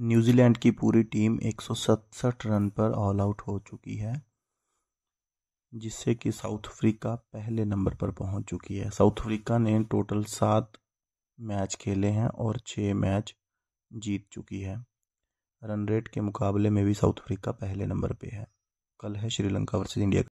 New Zealand की पूरी team 167 run पर ऑल आउट हो चुकी है जिससे कि साउथ अफ्रीका पहले नंबर पर पहुंच चुकी है साउथ अफ्रीका ने टोटल सात मैच खेले हैं और छः मैच जीत चुकी है रन रेट के मुकाबले में भी साउथ अफ्रीका पहले नंबर पे है कल है श्रीलंका वर्सेस इंडिया